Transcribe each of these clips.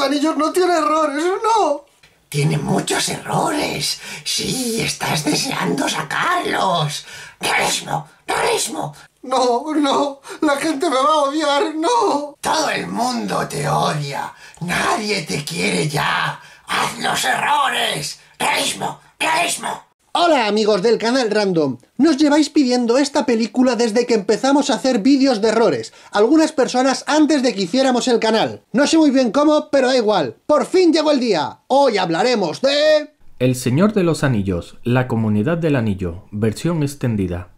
anillos no tiene errores, no. Tiene muchos errores. Sí, estás deseando sacarlos. Realismo, realismo. No, no, la gente me va a odiar, no. Todo el mundo te odia. Nadie te quiere ya. Haz los errores. Realismo, realismo. Hola amigos del canal Random, nos lleváis pidiendo esta película desde que empezamos a hacer vídeos de errores, algunas personas antes de que hiciéramos el canal. No sé muy bien cómo, pero da igual, por fin llegó el día. Hoy hablaremos de... El Señor de los Anillos, la Comunidad del Anillo, versión extendida.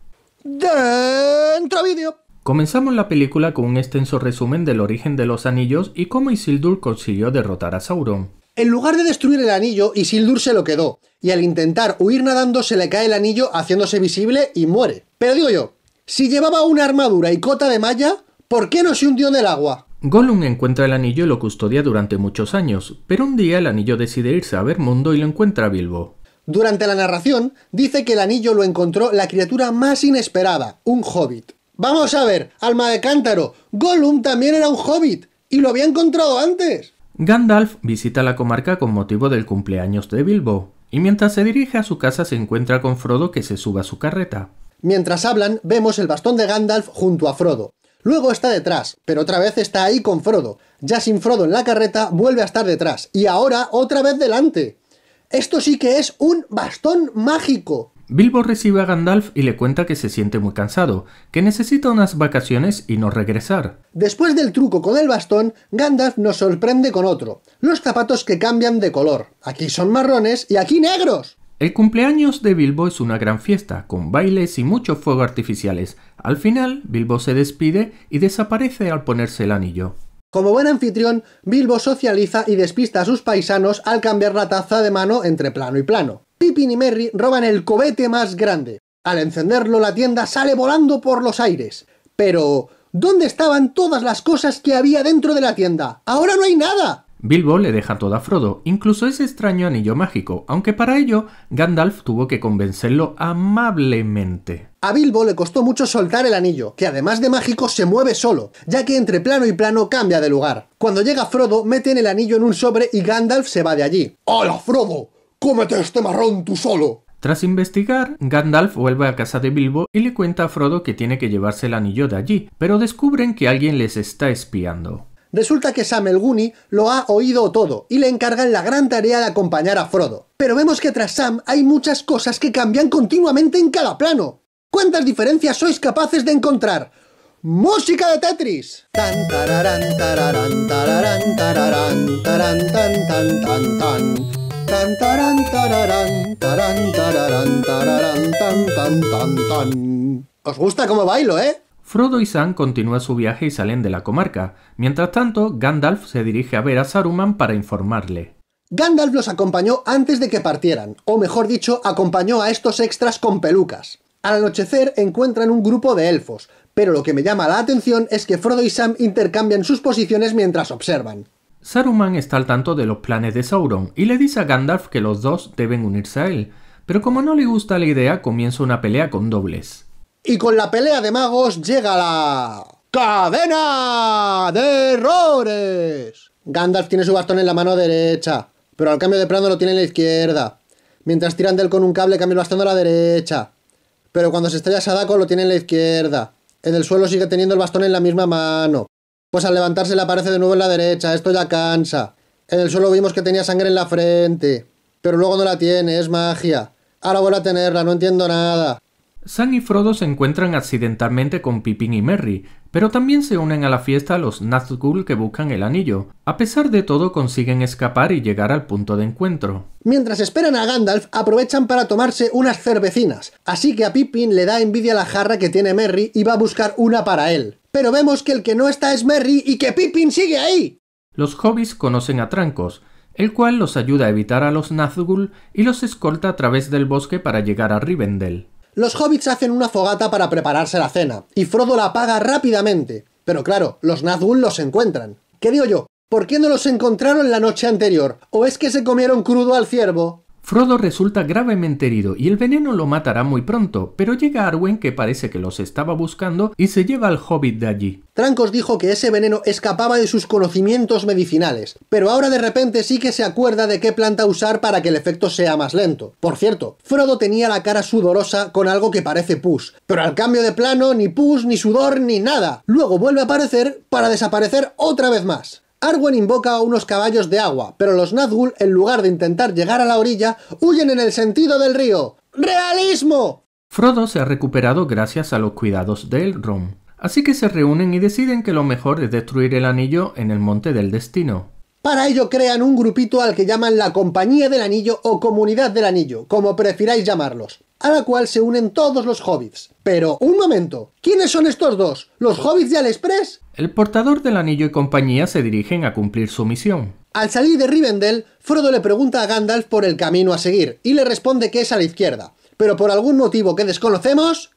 Dentro vídeo. Comenzamos la película con un extenso resumen del origen de los anillos y cómo Isildur consiguió derrotar a Sauron. En lugar de destruir el anillo, Isildur se lo quedó, y al intentar huir nadando se le cae el anillo haciéndose visible y muere. Pero digo yo, si llevaba una armadura y cota de malla, ¿por qué no se hundió en el agua? Gollum encuentra el anillo y lo custodia durante muchos años, pero un día el anillo decide irse a ver mundo y lo encuentra a Bilbo. Durante la narración, dice que el anillo lo encontró la criatura más inesperada, un hobbit. Vamos a ver, alma de cántaro, Gollum también era un hobbit, y lo había encontrado antes. Gandalf visita la comarca con motivo del cumpleaños de Bilbo, y mientras se dirige a su casa se encuentra con Frodo que se suba a su carreta. Mientras hablan, vemos el bastón de Gandalf junto a Frodo. Luego está detrás, pero otra vez está ahí con Frodo. Ya sin Frodo en la carreta, vuelve a estar detrás, y ahora otra vez delante. Esto sí que es un bastón mágico. Bilbo recibe a Gandalf y le cuenta que se siente muy cansado, que necesita unas vacaciones y no regresar. Después del truco con el bastón, Gandalf nos sorprende con otro, los zapatos que cambian de color. Aquí son marrones y aquí negros. El cumpleaños de Bilbo es una gran fiesta, con bailes y muchos fuego artificiales. Al final, Bilbo se despide y desaparece al ponerse el anillo. Como buen anfitrión, Bilbo socializa y despista a sus paisanos al cambiar la taza de mano entre plano y plano. Pippin y Merry roban el cobete más grande. Al encenderlo, la tienda sale volando por los aires. Pero, ¿dónde estaban todas las cosas que había dentro de la tienda? ¡Ahora no hay nada! Bilbo le deja todo a Frodo, incluso ese extraño anillo mágico, aunque para ello Gandalf tuvo que convencerlo amablemente. A Bilbo le costó mucho soltar el anillo, que además de mágico se mueve solo, ya que entre plano y plano cambia de lugar. Cuando llega Frodo, meten el anillo en un sobre y Gandalf se va de allí. ¡Hola, Frodo! ¡Cómete este marrón tú solo! Tras investigar, Gandalf vuelve a casa de Bilbo y le cuenta a Frodo que tiene que llevarse el anillo de allí, pero descubren que alguien les está espiando. Resulta que Sam el Goonie lo ha oído todo y le encargan la gran tarea de acompañar a Frodo. Pero vemos que tras Sam hay muchas cosas que cambian continuamente en cada plano. ¿Cuántas diferencias sois capaces de encontrar? ¡Música de Tetris! Tan, ¿Os gusta cómo bailo, eh? Frodo y Sam continúan su viaje y salen de la comarca. Mientras tanto, Gandalf se dirige a ver a Saruman para informarle. Gandalf los acompañó antes de que partieran, o mejor dicho, acompañó a estos extras con pelucas. Al anochecer encuentran un grupo de elfos, pero lo que me llama la atención es que Frodo y Sam intercambian sus posiciones mientras observan. Saruman está al tanto de los planes de Sauron y le dice a Gandalf que los dos deben unirse a él, pero como no le gusta la idea, comienza una pelea con dobles. Y con la pelea de magos llega la... ¡Cadena de errores! Gandalf tiene su bastón en la mano derecha, pero al cambio de plano lo tiene en la izquierda. Mientras tiran de él con un cable, cambia el bastón a la derecha. Pero cuando se estrella Sadako lo tiene en la izquierda. En el suelo sigue teniendo el bastón en la misma mano pues al levantarse le aparece de nuevo en la derecha, esto ya cansa. En el suelo vimos que tenía sangre en la frente, pero luego no la tiene, es magia. Ahora vuelve a tenerla, no entiendo nada. Sam y Frodo se encuentran accidentalmente con Pippin y Merry, pero también se unen a la fiesta los Nazgûl que buscan el anillo. A pesar de todo, consiguen escapar y llegar al punto de encuentro. Mientras esperan a Gandalf, aprovechan para tomarse unas cervecinas, así que a Pippin le da envidia la jarra que tiene Merry y va a buscar una para él. Pero vemos que el que no está es Merry y que Pippin sigue ahí. Los hobbits conocen a Trancos, el cual los ayuda a evitar a los Nazgûl y los escolta a través del bosque para llegar a Rivendell. Los hobbits hacen una fogata para prepararse la cena, y Frodo la apaga rápidamente. Pero claro, los Nazgûl los encuentran. ¿Qué digo yo? ¿Por qué no los encontraron la noche anterior? ¿O es que se comieron crudo al ciervo? Frodo resulta gravemente herido y el veneno lo matará muy pronto, pero llega Arwen que parece que los estaba buscando y se lleva al hobbit de allí. Trancos dijo que ese veneno escapaba de sus conocimientos medicinales, pero ahora de repente sí que se acuerda de qué planta usar para que el efecto sea más lento. Por cierto, Frodo tenía la cara sudorosa con algo que parece pus, pero al cambio de plano ni pus, ni sudor, ni nada. Luego vuelve a aparecer para desaparecer otra vez más. Arwen invoca a unos caballos de agua, pero los Nazgûl, en lugar de intentar llegar a la orilla, huyen en el sentido del río. ¡Realismo! Frodo se ha recuperado gracias a los cuidados de Elrond, así que se reúnen y deciden que lo mejor es destruir el anillo en el Monte del Destino. Para ello crean un grupito al que llaman la Compañía del Anillo o Comunidad del Anillo, como prefiráis llamarlos a la cual se unen todos los hobbits. Pero, un momento, ¿quiénes son estos dos? ¿Los hobbits de Aliexpress? El portador del anillo y compañía se dirigen a cumplir su misión. Al salir de Rivendell, Frodo le pregunta a Gandalf por el camino a seguir y le responde que es a la izquierda. Pero por algún motivo que desconocemos,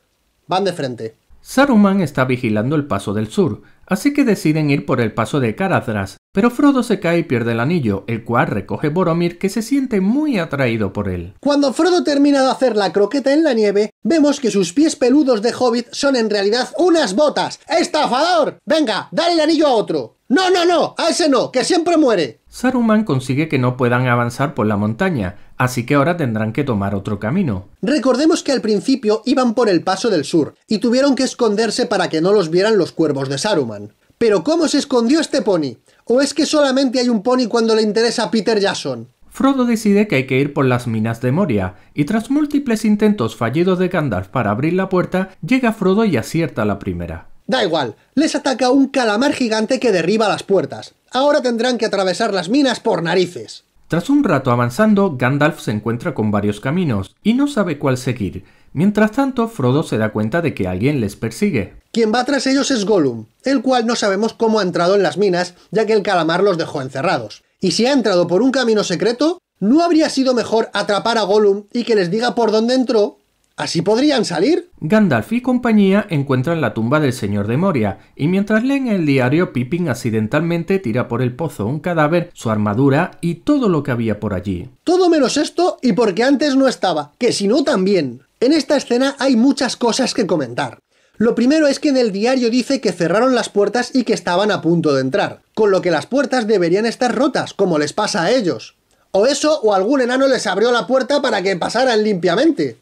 van de frente. Saruman está vigilando el paso del sur, así que deciden ir por el paso de Caradhras, pero Frodo se cae y pierde el anillo, el cual recoge Boromir que se siente muy atraído por él. Cuando Frodo termina de hacer la croqueta en la nieve, vemos que sus pies peludos de hobbit son en realidad unas botas. ¡Estafador! Venga, dale el anillo a otro. No, no, no, a ese no, que siempre muere. Saruman consigue que no puedan avanzar por la montaña, así que ahora tendrán que tomar otro camino. Recordemos que al principio iban por el paso del sur, y tuvieron que esconderse para que no los vieran los cuervos de Saruman. Pero ¿cómo se escondió este pony? ¿O es que solamente hay un pony cuando le interesa a Peter Jason. Frodo decide que hay que ir por las minas de Moria, y tras múltiples intentos fallidos de Gandalf para abrir la puerta, llega Frodo y acierta la primera. Da igual, les ataca un calamar gigante que derriba las puertas. Ahora tendrán que atravesar las minas por narices. Tras un rato avanzando, Gandalf se encuentra con varios caminos y no sabe cuál seguir. Mientras tanto, Frodo se da cuenta de que alguien les persigue. Quien va tras ellos es Gollum, el cual no sabemos cómo ha entrado en las minas, ya que el calamar los dejó encerrados. Y si ha entrado por un camino secreto, ¿no habría sido mejor atrapar a Gollum y que les diga por dónde entró ¿Así podrían salir? Gandalf y compañía encuentran la tumba del señor de Moria, y mientras leen el diario, Pippin accidentalmente tira por el pozo un cadáver, su armadura y todo lo que había por allí. Todo menos esto y porque antes no estaba, que si no también. En esta escena hay muchas cosas que comentar. Lo primero es que en el diario dice que cerraron las puertas y que estaban a punto de entrar, con lo que las puertas deberían estar rotas, como les pasa a ellos. O eso, o algún enano les abrió la puerta para que pasaran limpiamente.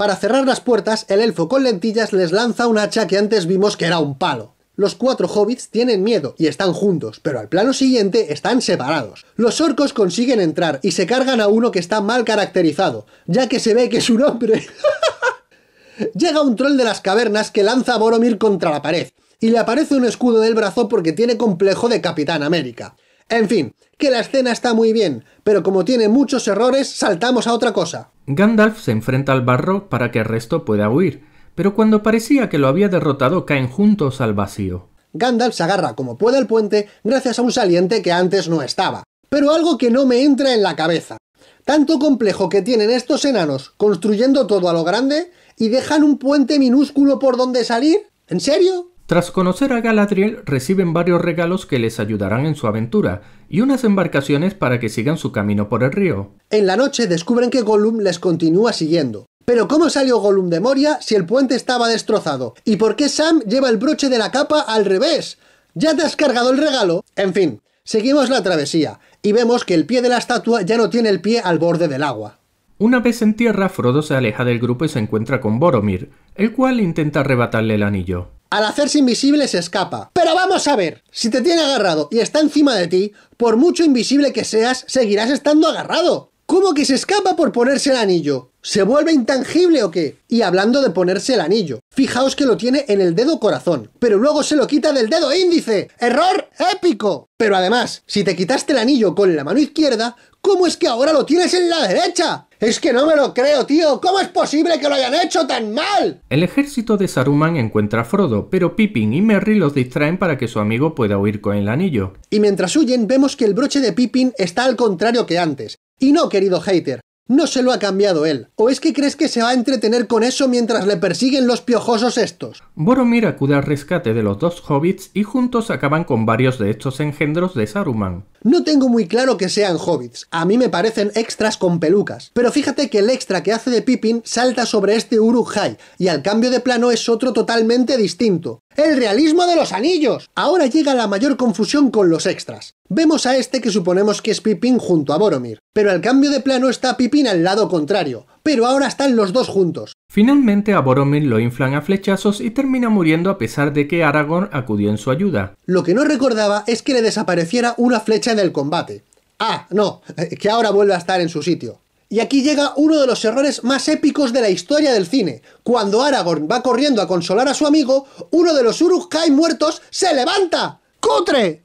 Para cerrar las puertas, el elfo con lentillas les lanza un hacha que antes vimos que era un palo. Los cuatro hobbits tienen miedo y están juntos, pero al plano siguiente están separados. Los orcos consiguen entrar y se cargan a uno que está mal caracterizado, ya que se ve que es un hombre. Llega un troll de las cavernas que lanza a Boromir contra la pared, y le aparece un escudo del brazo porque tiene complejo de Capitán América. En fin, que la escena está muy bien, pero como tiene muchos errores, saltamos a otra cosa. Gandalf se enfrenta al barro para que el resto pueda huir, pero cuando parecía que lo había derrotado caen juntos al vacío. Gandalf se agarra como puede al puente gracias a un saliente que antes no estaba. Pero algo que no me entra en la cabeza. Tanto complejo que tienen estos enanos construyendo todo a lo grande y dejan un puente minúsculo por donde salir. ¿En serio? Tras conocer a Galadriel, reciben varios regalos que les ayudarán en su aventura y unas embarcaciones para que sigan su camino por el río. En la noche descubren que Gollum les continúa siguiendo. Pero ¿cómo salió Gollum de Moria si el puente estaba destrozado? ¿Y por qué Sam lleva el broche de la capa al revés? ¿Ya te has cargado el regalo? En fin, seguimos la travesía y vemos que el pie de la estatua ya no tiene el pie al borde del agua. Una vez en tierra, Frodo se aleja del grupo y se encuentra con Boromir, el cual intenta arrebatarle el anillo. Al hacerse invisible se escapa. Pero vamos a ver, si te tiene agarrado y está encima de ti, por mucho invisible que seas, seguirás estando agarrado. ¿Cómo que se escapa por ponerse el anillo? ¿Se vuelve intangible o qué? Y hablando de ponerse el anillo, fijaos que lo tiene en el dedo corazón, pero luego se lo quita del dedo índice. ¡Error épico! Pero además, si te quitaste el anillo con la mano izquierda, ¿cómo es que ahora lo tienes en la derecha? Es que no me lo creo, tío. ¿Cómo es posible que lo hayan hecho tan mal? El ejército de Saruman encuentra a Frodo, pero Pippin y Merry los distraen para que su amigo pueda huir con el anillo. Y mientras huyen, vemos que el broche de Pippin está al contrario que antes. Y no, querido hater, no se lo ha cambiado él. ¿O es que crees que se va a entretener con eso mientras le persiguen los piojosos estos? Boromir acude al rescate de los dos hobbits y juntos acaban con varios de estos engendros de Saruman. No tengo muy claro que sean hobbits. A mí me parecen extras con pelucas. Pero fíjate que el extra que hace de Pippin salta sobre este Uruk-hai y al cambio de plano es otro totalmente distinto. ¡El realismo de los anillos! Ahora llega la mayor confusión con los extras. Vemos a este que suponemos que es Pippin junto a Boromir, pero al cambio de plano está Pippin al lado contrario, pero ahora están los dos juntos. Finalmente a Boromir lo inflan a flechazos y termina muriendo a pesar de que Aragorn acudió en su ayuda. Lo que no recordaba es que le desapareciera una flecha del combate. Ah, no, eh, que ahora vuelve a estar en su sitio. Y aquí llega uno de los errores más épicos de la historia del cine. Cuando Aragorn va corriendo a consolar a su amigo, uno de los Uruk-hai muertos se levanta cutre!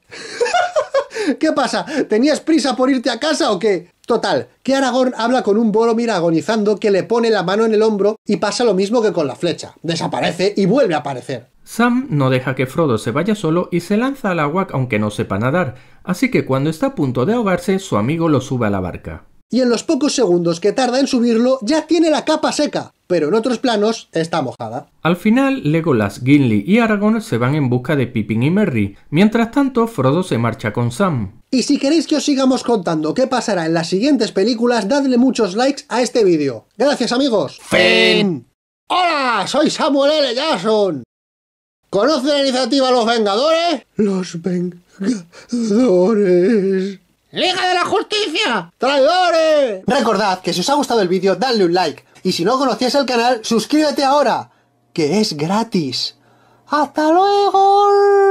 ¿Qué pasa? ¿Tenías prisa por irte a casa o qué? Total, que Aragorn habla con un Boromir agonizando que le pone la mano en el hombro y pasa lo mismo que con la flecha. Desaparece y vuelve a aparecer. Sam no deja que Frodo se vaya solo y se lanza al agua aunque no sepa nadar, así que cuando está a punto de ahogarse su amigo lo sube a la barca y en los pocos segundos que tarda en subirlo ya tiene la capa seca, pero en otros planos está mojada. Al final, Legolas, Gimli y Aragorn se van en busca de Pippin y Merry. Mientras tanto, Frodo se marcha con Sam. Y si queréis que os sigamos contando qué pasará en las siguientes películas, dadle muchos likes a este vídeo. Gracias amigos. Fin. Hola, soy Samuel L. Jackson. ¿Conoce la iniciativa Los Vengadores? Los Vengadores. ¡Liga de la Justicia! ¡Traidores! Recordad que si os ha gustado el vídeo, dadle un like. Y si no conocías el canal, suscríbete ahora, que es gratis. ¡Hasta luego!